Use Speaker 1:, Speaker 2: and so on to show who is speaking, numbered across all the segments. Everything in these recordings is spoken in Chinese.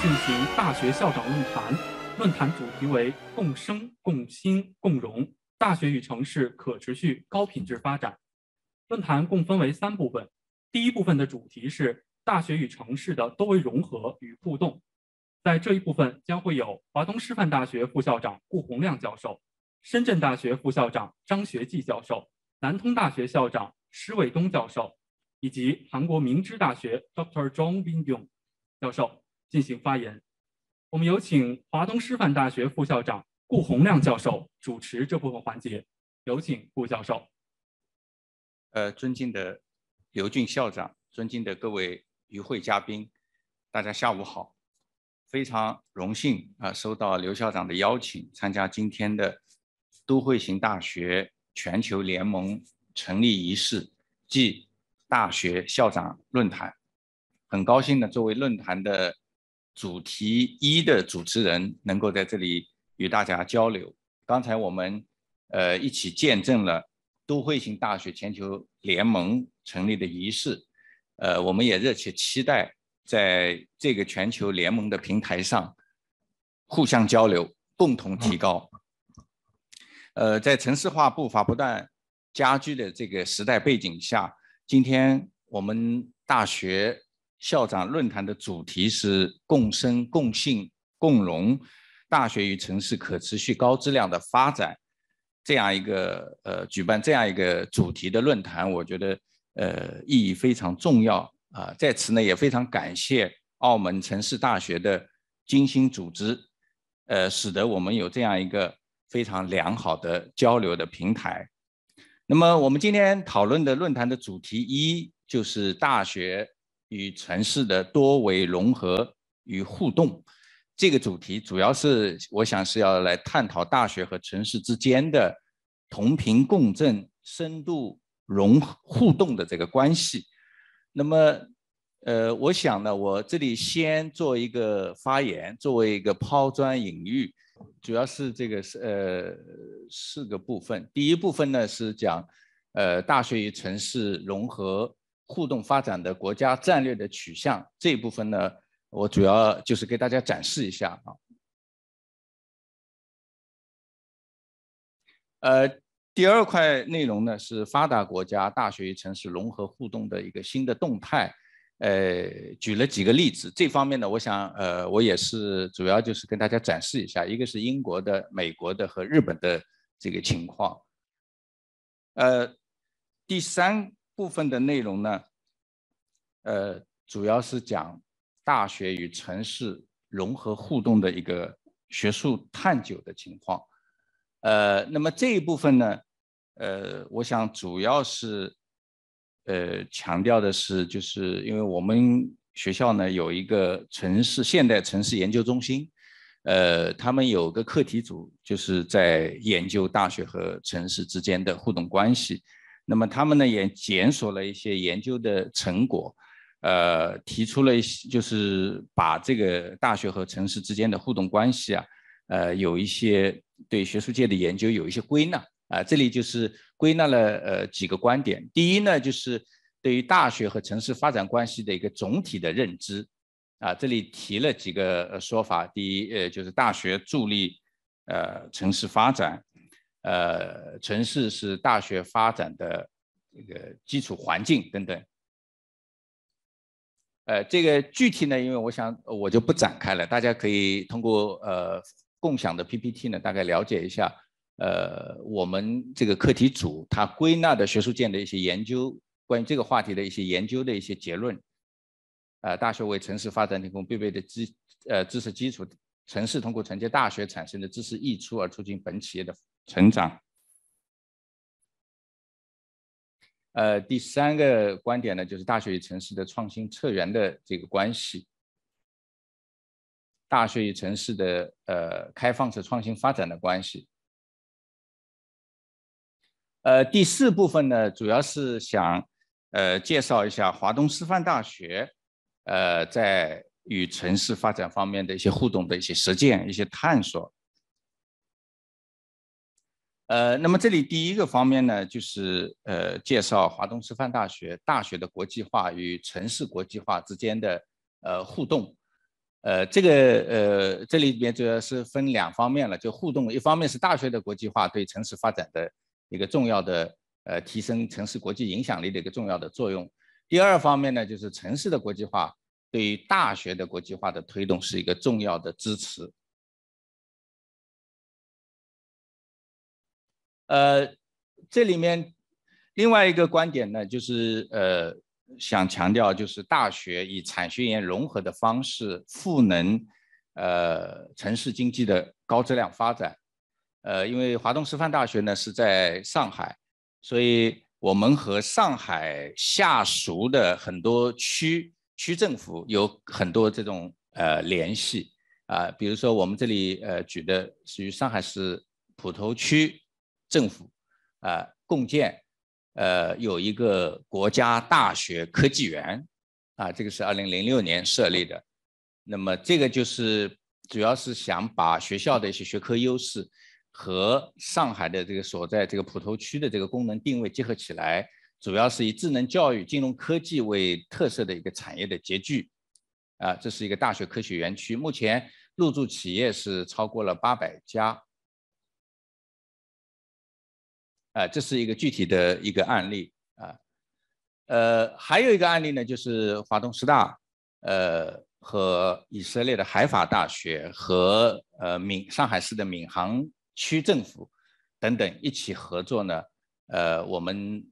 Speaker 1: 进行大学校长论坛，论坛主题为“共生、共兴、共荣：大学与城市可持续高品质发展”。论坛共分为三部分，第一部分的主题是“大学与城市的多维融合与互动”。在这一部分将会有华东师范大学副校长顾洪亮教授、深圳大学副校长张学季教授、南通大学校长施伟东教授，以及韩国明知大学 Doctor John Bin Yong 教授。进行发言，我们有请华东师范大学副校长顾洪亮教授主持这部分环节，有请顾教授。呃，尊敬的刘俊校长，尊敬的各位与会嘉宾，大家下午好，非常荣幸啊，收到刘校长的邀请，参加今天的都会型大学全球联盟成立仪式暨大学校长论坛，很高兴呢，作为论坛的。主题一的主持人能够在这里与大家交流。刚才我们呃一起见证了都会型大学全球联盟成立的仪式，呃，我们也热切期待在这个全球联盟的平台上互相交流，共同提高。呃，在城市化步伐不断加剧的这个时代背景下，今天我们大学。校长论坛的主题是共生、共信、共荣，大学与城市可持续、高质量的发展，这样一个呃举办这样一个主题的论坛，我觉得呃意义非常重要啊！在此呢，也非常感谢澳门城市大学的精心组织，呃，使得我们有这样一个非常良好的交流的平台。那么，我们今天讨论的论坛的主题一就是大学。与城市的多维融合与互动，这个主题主要是我想是要来探讨大学和城市之间的同频共振、深度融互动的这个关系。那么，呃，我想呢，我这里先做一个发言，作为一个抛砖引玉，主要是这个是呃四个部分。第一部分呢是讲，呃，大学与城市融合。互动发展的国家战略的取向这一部分呢，我主要就是给大家展示一下啊。呃，第二块内容呢是发达国家大学与城市融合互动的一个新的动态，呃，举了几个例子。这方面呢，我想呃，我也是主要就是跟大家展示一下，一个是英国的、美国的和日本的这个情况。呃，第三。部分的内容呢，呃，主要是讲大学与城市融合互动的一个学术探究的情况。呃，那么这一部分呢，呃，我想主要是，呃，强调的是，就是因为我们学校呢有一个城市现代城市研究中心，呃，他们有个课题组就是在研究大学和城市之间的互动关系。那么他们呢也检索了一些研究的成果，呃，提出了一些，就是把这个大学和城市之间的互动关系啊，呃，有一些对学术界的研究有一些归纳啊，这里就是归纳了呃几个观点。第一呢，就是对于大学和城市发展关系的一个总体的认知啊，这里提了几个说法。第一，呃，就是大学助力呃城市发展。呃，城市是大学发展的这个基础环境等等。呃，这个具体呢，因为我想我就不展开了，大家可以通过呃共享的 PPT 呢，大概了解一下。呃，我们这个课题组他归纳的学术界的一些研究，关于这个话题的一些研究的一些结论。呃，大学为城市发展提供必备的知呃知识基础，城市通过承接大学产生的知识溢出而促进本企业的。成长。呃，第三个观点呢，就是大学与城市的创新策源的这个关系，大学与城市的呃开放式创新发展的关系。呃，第四部分呢，主要是想呃介绍一下华东师范大学，呃，在与城市发展方面的一些互动的一些实践、一些探索。呃，那么这里第一个方面呢，就是呃介绍华东师范大学大学的国际化与城市国际化之间的呃互动。呃，这个呃这里边主要是分两方面了，就互动。一方面是大学的国际化对城市发展的一个重要的呃提升城市国际影响力的一个重要的作用。第二方面呢，就是城市的国际化对于大学的国际化的推动是一个重要的支持。呃，这里面另外一个观点呢，就是呃，想强调就是大学以产学研融合的方式赋能呃城市经济的高质量发展。呃，因为华东师范大学呢是在上海，所以我们和上海下属的很多区区政府有很多这种呃联系啊，比如说我们这里呃举的是于上海市浦头区。政府啊，共建呃有一个国家大学科技园啊，这个是二零零六年设立的。那么这个就是主要是想把学校的一些学科优势和上海的这个所在这个普陀区的这个功能定位结合起来，主要是以智能教育、金融科技为特色的一个产业的集聚啊，这是一个大学科学园区。目前入驻企业是超过了八百家。呃，这是一个具体的一个案例啊，呃，还有一个案例呢，就是华东师大，呃，和以色列的海法大学和呃闵上海市的闵行区政府等等一起合作呢，呃，我们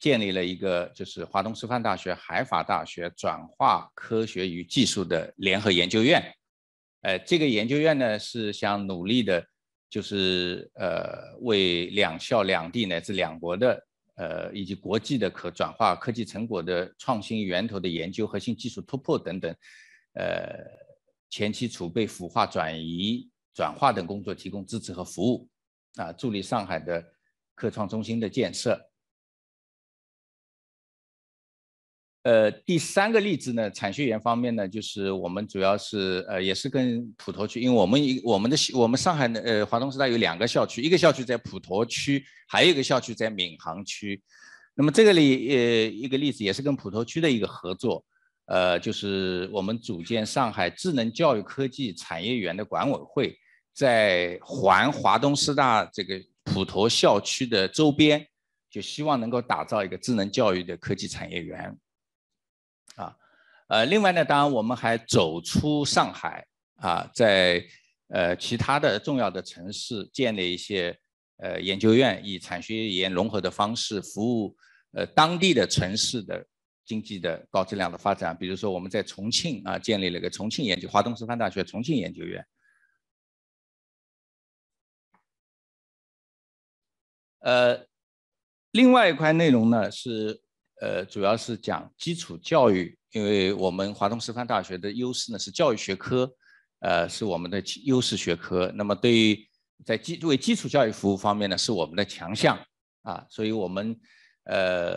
Speaker 1: 建立了一个就是华东师范大学海法大学转化科学与技术的联合研究院，呃，这个研究院呢是想努力的。就是呃，为两校两地乃至两国的呃以及国际的可转化科技成果的创新源头的研究、核心技术突破等等，呃，前期储备、孵化、转移、转化等工作提供支持和服务，啊，助力上海的科创中心的建设。呃，第三个例子呢，产学研方面呢，就是我们主要是呃，也是跟普陀区，因为我们一我们的我们上海的呃华东师大有两个校区，一个校区在普陀区，还有一个校区在闵行区。那么这个例呃一个例子也是跟普陀区的一个合作，呃，就是我们组建上海智能教育科技产业园的管委会，在环华东师大这个普陀校区的周边，就希望能够打造一个智能教育的科技产业园。呃，另外呢，当然我们还走出上海啊，在呃其他的重要的城市建立一些呃研究院，以产学研融合的方式服务呃当地的城市的经济的高质量的发展。比如说我们在重庆啊建立了个重庆研究华东师范大学重庆研究院。呃，另外一块内容呢是呃主要是讲基础教育。因为我们华东师范大学的优势呢是教育学科，呃是我们的优势学科。那么对于在基为基础教育服务方面呢是我们的强项啊，所以我们呃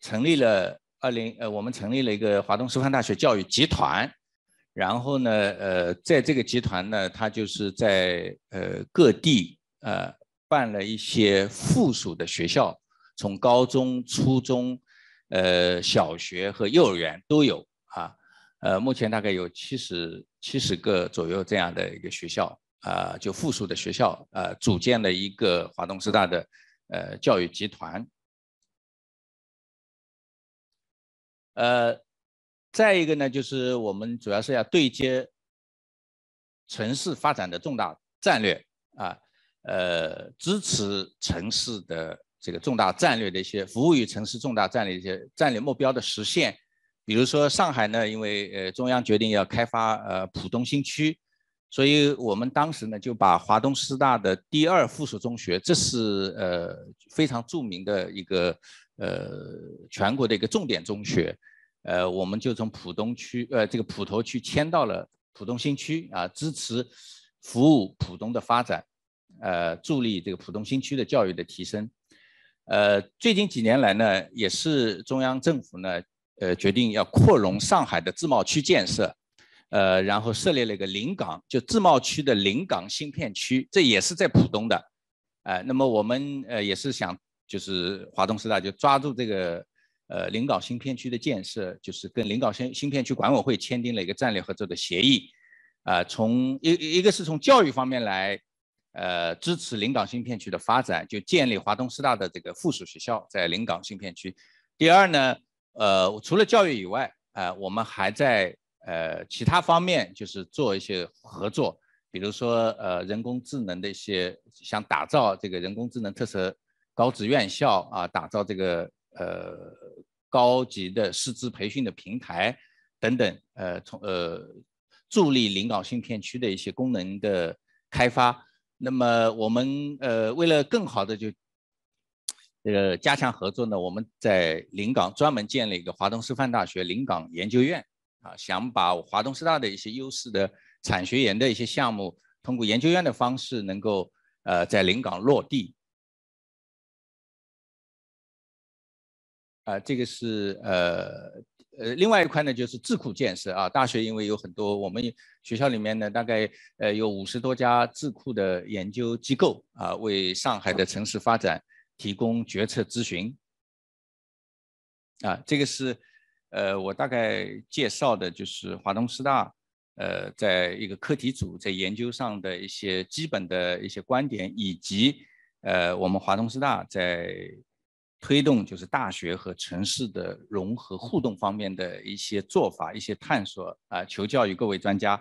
Speaker 1: 成立了二零呃我们成立了一个华东师范大学教育集团，然后呢呃在这个集团呢它就是在呃各地呃办了一些附属的学校，从高中、初中。呃，小学和幼儿园都有啊。呃，目前大概有七十七十个左右这样的一个学校啊，就附属的学校，啊，组建了一个华东师大的呃教育集团。呃，再一个呢，就是我们主要是要对接城市发展的重大战略啊，呃，支持城市的。这个重大战略的一些服务于城市重大战略一些战略目标的实现，比如说上海呢，因为呃中央决定要开发呃浦东新区，所以我们当时呢就把华东师大的第二附属中学，这是呃非常著名的一个呃全国的一个重点中学，呃我们就从浦东区呃这个浦头区迁到了浦东新区啊，支持服务浦东的发展，呃助力这个浦东新区的教育的提升。呃，最近几年来呢，也是中央政府呢，呃，决定要扩容上海的自贸区建设，呃，然后设立了一个临港，就自贸区的临港新片区，这也是在浦东的，呃，那么我们呃也是想，就是华东师大就抓住这个呃临港新片区的建设，就是跟临港新新片区管委会签订了一个战略合作的协议，啊，从一一个是从教育方面来。呃，支持临港新片区的发展，就建立华东师大的这个附属学校在临港新片区。第二呢，呃，除了教育以外，呃，我们还在呃其他方面就是做一些合作，比如说呃人工智能的一些，想打造这个人工智能特色高职院校啊，打造这个呃高级的师资培训的平台等等，呃从呃助力临港新片区的一些功能的开发。那么我们呃，为了更好的就这个加强合作呢，我们在临港专门建了一个华东师范大学临港研究院啊，想把华东师大的一些优势的产学研的一些项目，通过研究院的方式能够呃在临港落地。啊，这个是呃。呃，另外一块呢，就是智库建设啊。大学因为有很多，我们学校里面呢，大概呃有五十多家智库的研究机构啊，为上海的城市发展提供决策咨询。啊，这个是呃我大概介绍的，就是华东师大呃在一个课题组在研究上的一些基本的一些观点，以及呃我们华东师大在。推动就是大学和城市的融合互动方面的一些做法、一些探索啊，求教于各位专家。